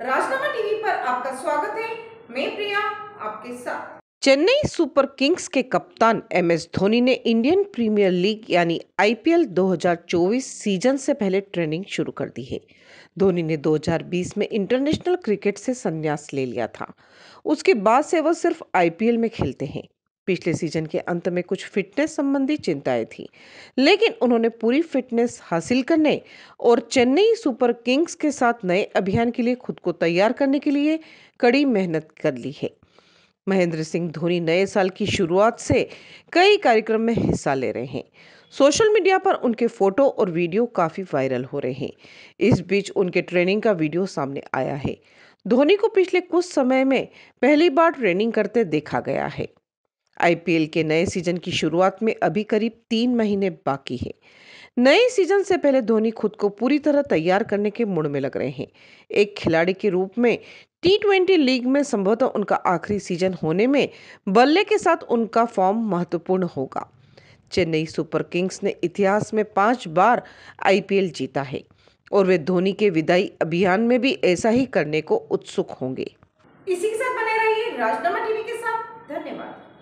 राजनामा TV पर आपका स्वागत है मैं प्रिया आपके साथ चेन्नई सुपर किंग्स के कप्तान एम एस धोनी ने इंडियन प्रीमियर लीग यानी आईपीएल 2024 सीजन से पहले ट्रेनिंग शुरू कर दी है धोनी ने 2020 में इंटरनेशनल क्रिकेट से संन्यास ले लिया था उसके बाद से वह सिर्फ आईपीएल में खेलते हैं पिछले सीजन के अंत में कुछ फिटनेस संबंधी चिंताएं थी लेकिन उन्होंने पूरी फिटनेस हासिल करने और चेन्नई सुपर किंग्स के साथ नए अभियान के लिए खुद को तैयार करने के लिए कड़ी मेहनत कर ली है महेंद्र सिंह धोनी नए साल की शुरुआत से कई कार्यक्रम में हिस्सा ले रहे हैं सोशल मीडिया पर उनके फोटो और वीडियो काफ़ी वायरल हो रहे हैं इस बीच उनके ट्रेनिंग का वीडियो सामने आया है धोनी को पिछले कुछ समय में पहली बार ट्रेनिंग करते देखा गया है आईपीएल के नए सीजन की शुरुआत में अभी करीब तीन महीने बाकी है नए सीजन से पहले धोनी खुद को पूरी तरह तैयार करने के मूड में लग रहे हैं एक खिलाड़ी के रूप में टी ट्वेंटी लीग में संभवतः उनका आखिरी सीजन होने में बल्ले के साथ उनका फॉर्म महत्वपूर्ण होगा चेन्नई सुपर किंग्स ने इतिहास में पांच बार आईपीएल जीता है और वे धोनी के विदाई अभियान में भी ऐसा ही करने को उत्सुक होंगे इसी के साथ बने रहिए राजनामा टीवी के साथ धन्यवाद